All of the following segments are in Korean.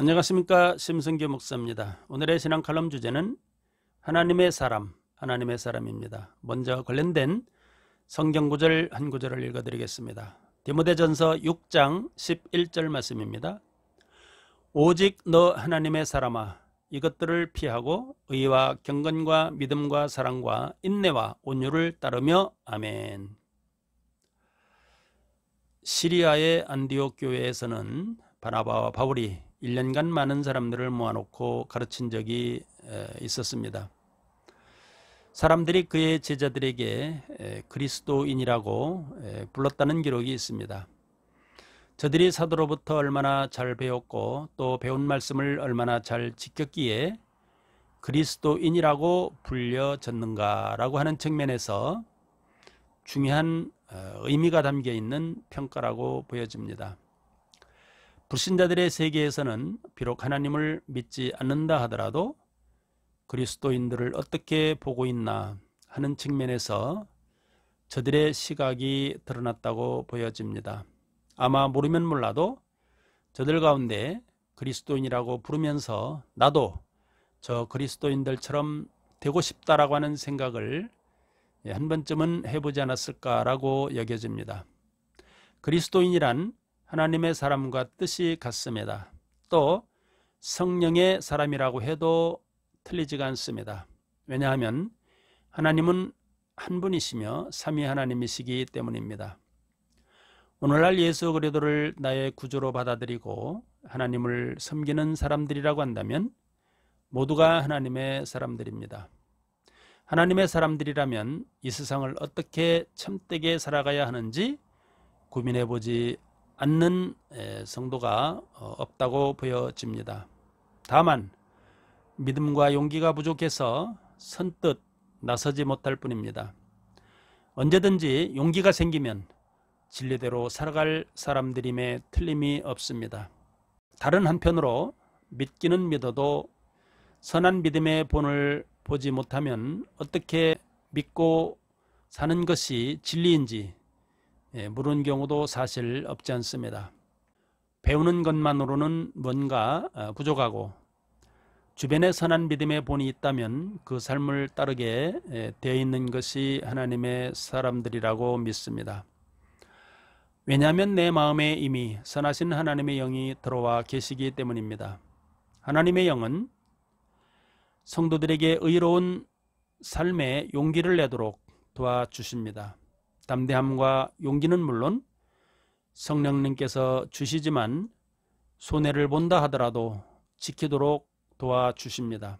안녕하십니까 심성규 목사입니다. 오늘의 신앙 칼럼 주제는 하나님의 사람, 하나님의 사람입니다. 먼저 관련된 성경 구절 한 구절을 읽어드리겠습니다. 디모데전서 6장 11절 말씀입니다. 오직 너 하나님의 사람아 이것들을 피하고 의와 경건과 믿음과 사랑과 인내와 온유를 따르며 아멘. 시리아의 안디옥 교회에서는 바나바와 바울이 1년간 많은 사람들을 모아놓고 가르친 적이 있었습니다. 사람들이 그의 제자들에게 그리스도인이라고 불렀다는 기록이 있습니다. 저들이 사도로부터 얼마나 잘 배웠고 또 배운 말씀을 얼마나 잘 지켰기에 그리스도인이라고 불려졌는가라고 하는 측면에서 중요한 어, 의미가 담겨 있는 평가라고 보여집니다. 불신자들의 세계에서는 비록 하나님을 믿지 않는다 하더라도 그리스도인들을 어떻게 보고 있나 하는 측면에서 저들의 시각이 드러났다고 보여집니다. 아마 모르면 몰라도 저들 가운데 그리스도인이라고 부르면서 나도 저 그리스도인들처럼 되고 싶다라고 하는 생각을 한 번쯤은 해보지 않았을까라고 여겨집니다. 그리스도인이란 하나님의 사람과 뜻이 같습니다. 또 성령의 사람이라고 해도 틀리지가 않습니다. 왜냐하면 하나님은 한 분이시며 삼위 하나님이시기 때문입니다. 오늘날 예수 그리도를 나의 구주로 받아들이고 하나님을 섬기는 사람들이라고 한다면 모두가 하나님의 사람들입니다. 하나님의 사람들이라면 이 세상을 어떻게 참되게 살아가야 하는지 고민해 보지 않는 성도가 어, 없다고 보여집니다. 다만 믿음과 용기가 부족해서 선뜻 나서지 못할 뿐입니다. 언제든지 용기가 생기면 진리대로 살아갈 사람들임에 틀림이 없습니다. 다른 한편으로 믿기는 믿어도 선한 믿음의 본을 보지 못하면 어떻게 믿고 사는 것이 진리인지 예, 물은 경우도 사실 없지 않습니다. 배우는 것만으로는 뭔가 어, 부족하고 주변에 선한 믿음의 본이 있다면 그 삶을 따르게 되어 예, 있는 것이 하나님의 사람들이라고 믿습니다. 왜냐하면 내 마음에 이미 선하신 하나님의 영이 들어와 계시기 때문입니다. 하나님의 영은 성도들에게 의로운 삶에 용기를 내도록 도와주십니다. 담대함과 용기는 물론 성령님께서 주시지만 손해를 본다 하더라도 지키도록 도와주십니다.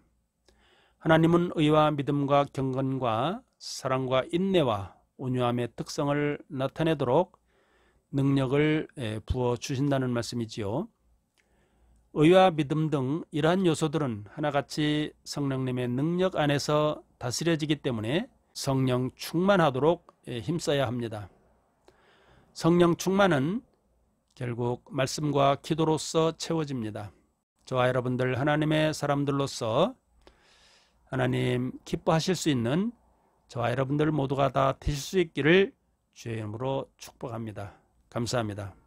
하나님은 의와 믿음과 경건과 사랑과 인내와 온유함의 특성을 나타내도록 능력을 예, 부어 주신다는 말씀이지요. 의와 믿음 등 이러한 요소들은 하나같이 성령님의 능력 안에서 다스려지기 때문에 성령 충만하도록 예, 힘써야 합니다. 성령 충만은 결국 말씀과 기도로서 채워집니다. 저와 여러분들 하나님의 사람들로서 하나님 기뻐하실 수 있는 저와 여러분들 모두가 다 되실 수 있기를 주의 이름으로 축복합니다. 감사합니다.